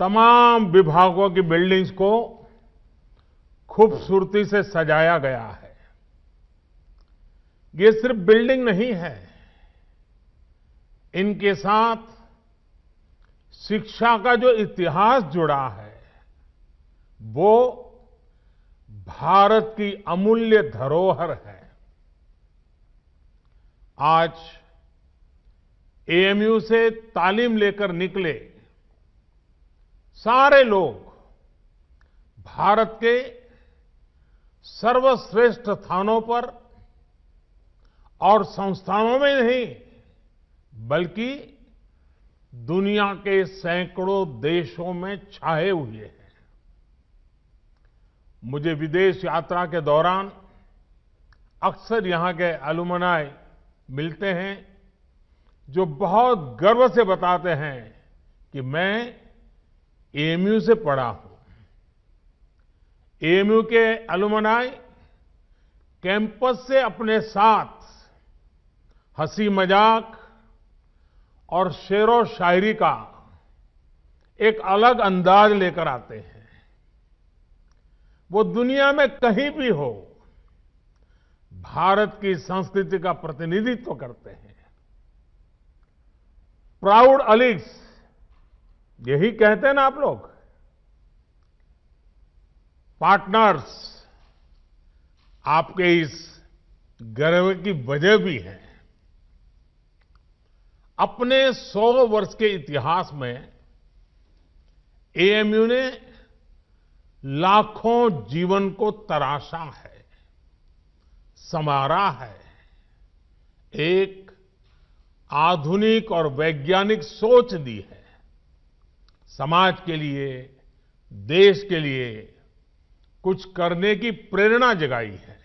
तमाम विभागों की बिल्डिंग्स को खूबसूरती से सजाया गया है ये सिर्फ बिल्डिंग नहीं है इनके साथ शिक्षा का जो इतिहास जुड़ा है वो भारत की अमूल्य धरोहर है आज एएमयू से तालीम लेकर निकले सारे लोग भारत के सर्वश्रेष्ठ स्थानों पर और संस्थानों में नहीं बल्कि दुनिया के सैकड़ों देशों में छाए हुए हैं मुझे विदेश यात्रा के दौरान अक्सर यहां के अलुमनाय मिलते हैं जो बहुत गर्व से बताते हैं कि मैं एएमयू से पढ़ा हूं एएमयू के अलुमनाई कैंपस से अपने साथ हंसी मजाक और शेरो शायरी का एक अलग अंदाज लेकर आते हैं वो दुनिया में कहीं भी हो भारत की संस्कृति का प्रतिनिधित्व करते हैं प्राउड अलिग्स यही कहते हैं ना आप लोग पार्टनर्स आपके इस गर्व की वजह भी है अपने 100 वर्ष के इतिहास में एएमयू ने लाखों जीवन को तराशा है समारा है एक आधुनिक और वैज्ञानिक सोच दी है समाज के लिए देश के लिए कुछ करने की प्रेरणा जगाई है